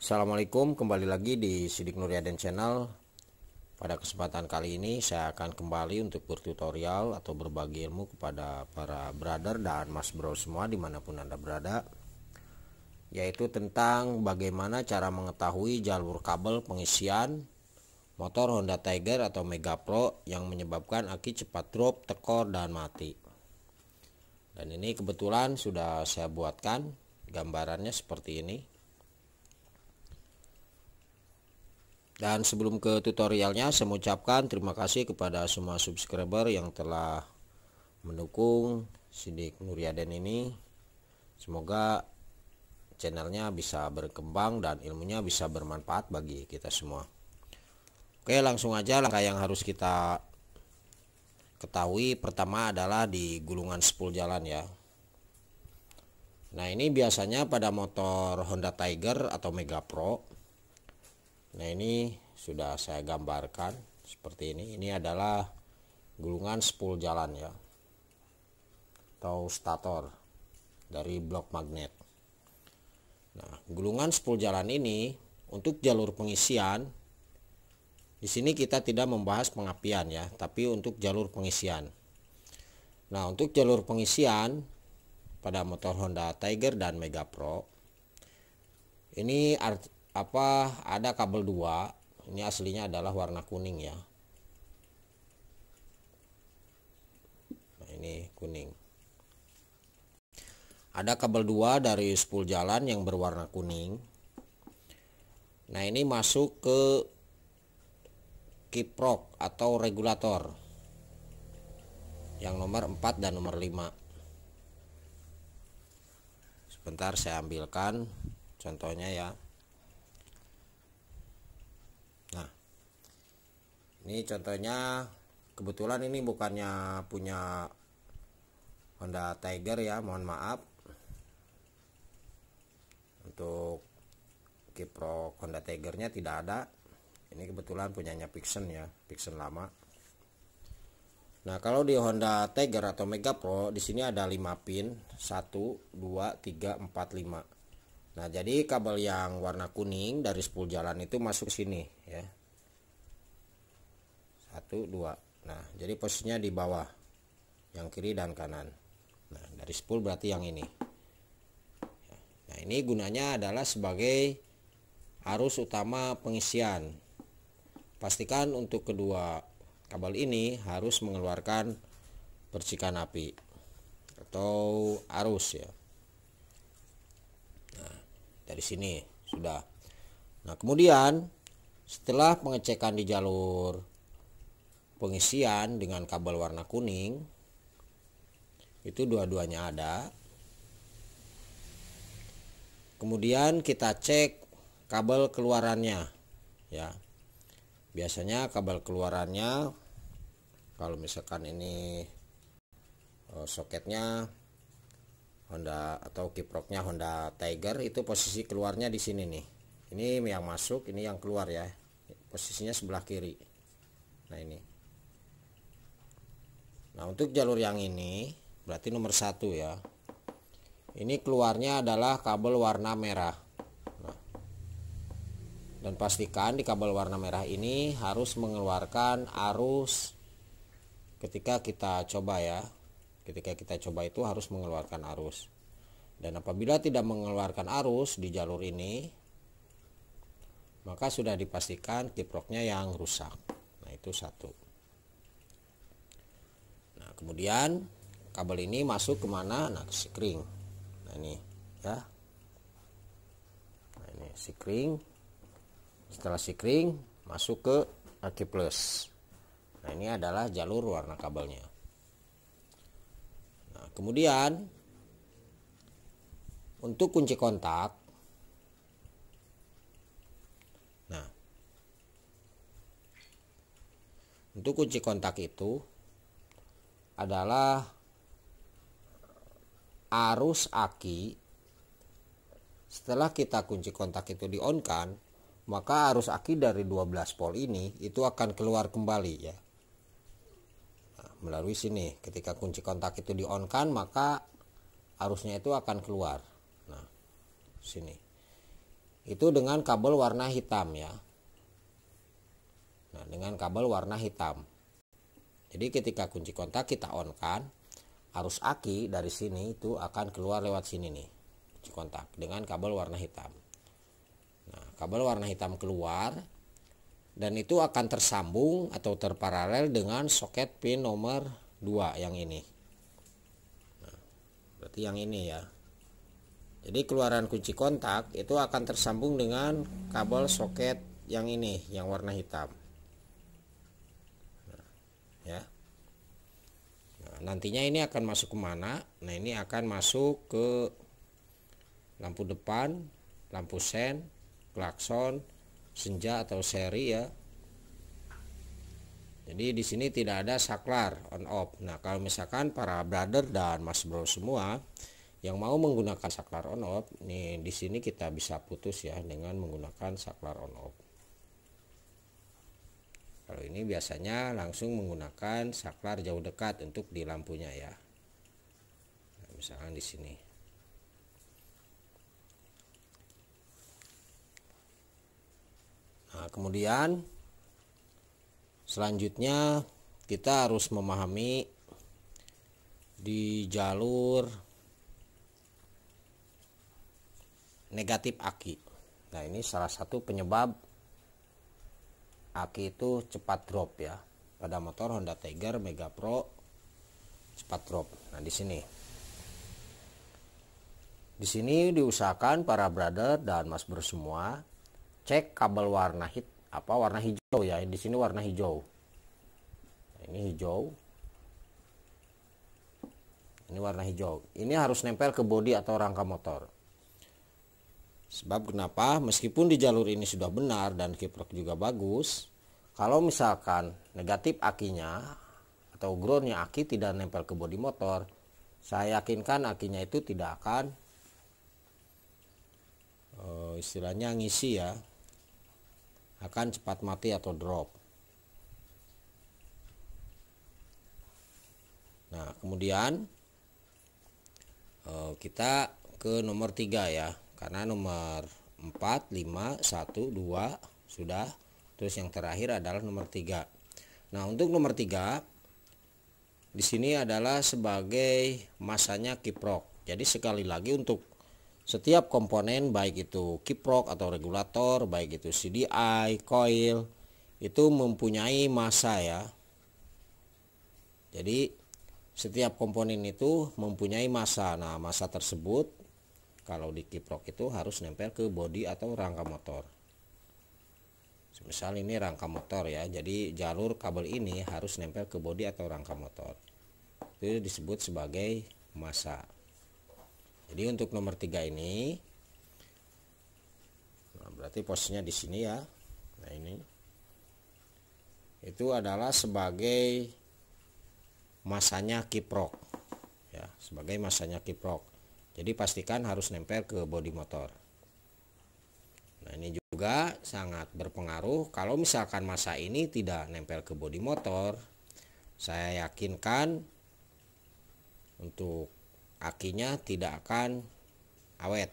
Assalamualaikum kembali lagi di Sidik Nuriaden Channel Pada kesempatan kali ini saya akan kembali untuk bertutorial atau berbagi ilmu kepada para brother dan mas bro semua dimanapun anda berada Yaitu tentang bagaimana cara mengetahui jalur kabel pengisian motor Honda Tiger atau Mega Pro yang menyebabkan aki cepat drop, tekor, dan mati dan ini kebetulan sudah saya buatkan gambarannya seperti ini Dan sebelum ke tutorialnya, saya mengucapkan terima kasih kepada semua subscriber yang telah mendukung Sidik Nuriaden ini. Semoga channelnya bisa berkembang dan ilmunya bisa bermanfaat bagi kita semua. Oke, langsung aja langkah yang harus kita ketahui pertama adalah di gulungan spool jalan ya. Nah, ini biasanya pada motor Honda Tiger atau Mega Pro Nah ini sudah saya gambarkan seperti ini. Ini adalah gulungan spool jalan ya atau stator dari blok magnet. Nah, gulungan spool jalan ini untuk jalur pengisian di sini kita tidak membahas pengapian ya, tapi untuk jalur pengisian. Nah, untuk jalur pengisian pada motor Honda Tiger dan Mega Pro ini apa ada kabel dua ini aslinya adalah warna kuning ya nah ini kuning ada kabel dua dari spool jalan yang berwarna kuning nah ini masuk ke kiprok atau regulator yang nomor 4 dan nomor 5 sebentar saya ambilkan contohnya ya ini contohnya kebetulan ini bukannya punya Honda Tiger ya mohon maaf untuk kiprok Honda Tigernya tidak ada ini kebetulan punyanya Pixen ya Pixen lama Nah kalau di Honda Tiger atau Mega Pro di sini ada 5 pin 1 2 3 4 5 Nah jadi kabel yang warna kuning dari spool jalan itu masuk sini ya satu dua nah jadi posisinya di bawah yang kiri dan kanan nah dari spool berarti yang ini nah ini gunanya adalah sebagai arus utama pengisian pastikan untuk kedua kabel ini harus mengeluarkan percikan api atau arus ya nah dari sini sudah nah kemudian setelah pengecekan di jalur pengisian dengan kabel warna kuning itu dua-duanya ada kemudian kita cek kabel keluarannya ya biasanya kabel keluarannya kalau misalkan ini eh, soketnya Honda atau kiproknya Honda Tiger itu posisi keluarnya di sini nih ini yang masuk ini yang keluar ya posisinya sebelah kiri nah ini Nah untuk jalur yang ini berarti nomor satu ya. Ini keluarnya adalah kabel warna merah. Nah, dan pastikan di kabel warna merah ini harus mengeluarkan arus ketika kita coba ya. Ketika kita coba itu harus mengeluarkan arus. Dan apabila tidak mengeluarkan arus di jalur ini, maka sudah dipastikan kiproknya yang rusak. Nah, itu satu kemudian kabel ini masuk kemana nah ke sikring nah ini ya nah ini sikring setelah sikring masuk ke aki plus nah ini adalah jalur warna kabelnya nah kemudian untuk kunci kontak nah untuk kunci kontak itu adalah arus aki setelah kita kunci kontak itu di on kan maka arus aki dari 12 volt ini itu akan keluar kembali ya nah, melalui sini ketika kunci kontak itu di on kan maka arusnya itu akan keluar nah sini itu dengan kabel warna hitam ya nah dengan kabel warna hitam jadi ketika kunci kontak kita on kan, arus aki dari sini itu akan keluar lewat sini nih, kunci kontak dengan kabel warna hitam. Nah, kabel warna hitam keluar dan itu akan tersambung atau terparalel dengan soket pin nomor 2 yang ini. Nah, berarti yang ini ya. Jadi keluaran kunci kontak itu akan tersambung dengan kabel soket yang ini yang warna hitam. nantinya ini akan masuk kemana nah ini akan masuk ke lampu depan lampu sen klakson senja atau seri ya jadi di sini tidak ada saklar on off nah kalau misalkan para brother dan mas bro semua yang mau menggunakan saklar on off nih di sini kita bisa putus ya dengan menggunakan saklar on off kalau ini biasanya langsung menggunakan saklar jauh dekat untuk di lampunya ya. Nah, misalkan di sini. Nah, kemudian selanjutnya kita harus memahami di jalur negatif aki. Nah, ini salah satu penyebab aki itu cepat drop ya pada motor Honda Tiger Mega Pro cepat drop nah di sini di sini diusahakan para brother dan mas bro semua cek kabel warna hit apa warna hijau ya di sini warna hijau nah, ini hijau ini warna hijau ini harus nempel ke bodi atau rangka motor Sebab kenapa? Meskipun di jalur ini sudah benar dan kiprok juga bagus, kalau misalkan negatif akinya atau groundnya aki tidak nempel ke bodi motor, saya yakinkan akinya itu tidak akan eh, istilahnya ngisi ya, akan cepat mati atau drop. Nah, kemudian eh, kita ke nomor 3 ya karena nomor 4 5 1 2 sudah terus yang terakhir adalah nomor 3 nah untuk nomor 3 di sini adalah sebagai masanya kiprok jadi sekali lagi untuk setiap komponen baik itu kiprok atau regulator baik itu CDI coil itu mempunyai masa ya jadi setiap komponen itu mempunyai masa nah masa tersebut kalau di kiprok itu harus nempel ke bodi atau rangka motor misal ini rangka motor ya jadi jalur kabel ini harus nempel ke bodi atau rangka motor itu disebut sebagai masa jadi untuk nomor tiga ini nah berarti posisinya di sini ya nah ini itu adalah sebagai masanya kiprok ya sebagai masanya kiprok jadi pastikan harus nempel ke bodi motor nah ini juga sangat berpengaruh kalau misalkan masa ini tidak nempel ke bodi motor saya yakinkan untuk akinya tidak akan awet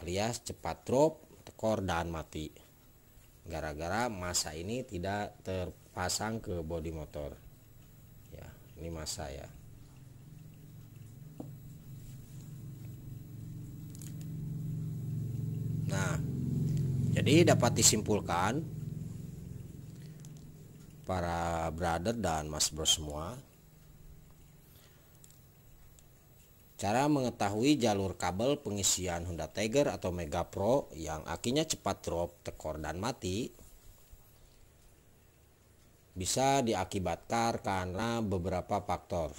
alias cepat drop tekor dan mati gara-gara masa ini tidak terpasang ke bodi motor ya ini masa ya jadi dapat disimpulkan para brother dan mas bro semua cara mengetahui jalur kabel pengisian Honda Tiger atau Mega Pro yang akinya cepat drop, tekor dan mati bisa diakibatkan karena beberapa faktor.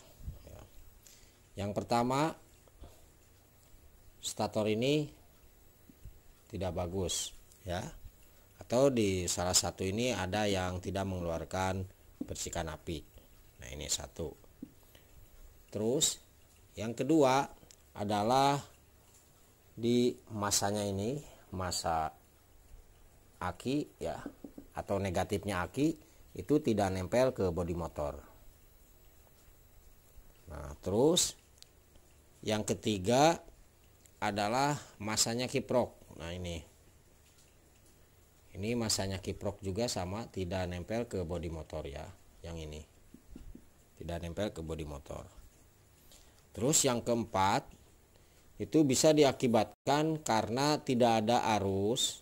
Ya. Yang pertama, stator ini tidak bagus ya atau di salah satu ini ada yang tidak mengeluarkan percikan api nah ini satu terus yang kedua adalah di masanya ini masa aki ya atau negatifnya aki itu tidak nempel ke bodi motor. Nah, terus yang ketiga adalah masanya kiprok. Nah, ini ini masanya kiprok juga sama tidak nempel ke bodi motor ya yang ini tidak nempel ke bodi motor terus yang keempat itu bisa diakibatkan karena tidak ada arus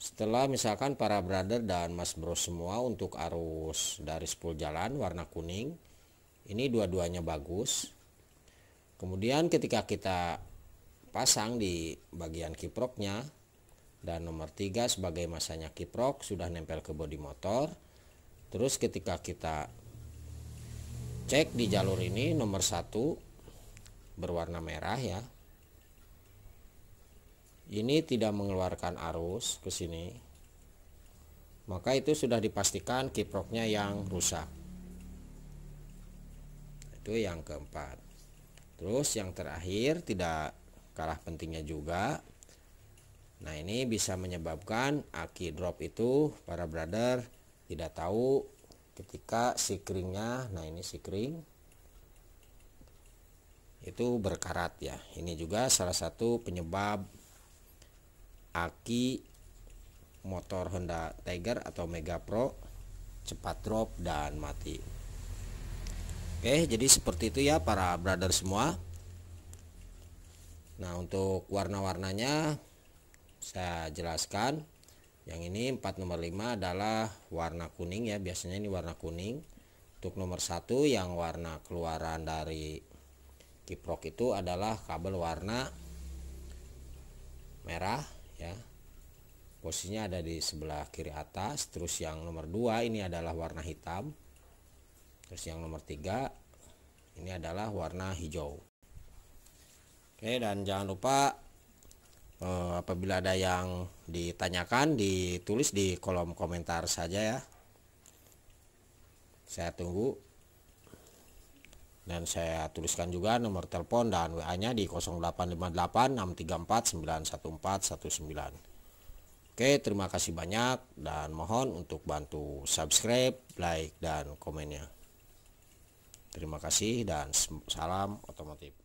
setelah misalkan para brother dan mas bro semua untuk arus dari spool jalan warna kuning ini dua-duanya bagus kemudian ketika kita pasang di bagian kiproknya dan nomor tiga sebagai masanya kiprok sudah nempel ke bodi motor terus ketika kita cek di jalur ini nomor satu berwarna merah ya ini tidak mengeluarkan arus ke sini maka itu sudah dipastikan kiproknya yang rusak itu yang keempat terus yang terakhir tidak kalah pentingnya juga Nah ini bisa menyebabkan aki drop itu para brother tidak tahu ketika si nah ini si itu berkarat ya ini juga salah satu penyebab aki motor Honda Tiger atau Mega Pro cepat drop dan mati Oke jadi seperti itu ya para brother semua Nah untuk warna-warnanya saya jelaskan yang ini 4 nomor 5 adalah warna kuning ya biasanya ini warna kuning untuk nomor satu yang warna keluaran dari kiprok itu adalah kabel warna merah ya posisinya ada di sebelah kiri atas terus yang nomor dua ini adalah warna hitam terus yang nomor tiga ini adalah warna hijau oke dan jangan lupa eh, apabila ada yang ditanyakan ditulis di kolom komentar saja ya saya tunggu dan saya tuliskan juga nomor telepon dan WA nya di 0858 634 91419 Oke terima kasih banyak dan mohon untuk bantu subscribe, like, dan komennya Terima kasih dan salam otomotif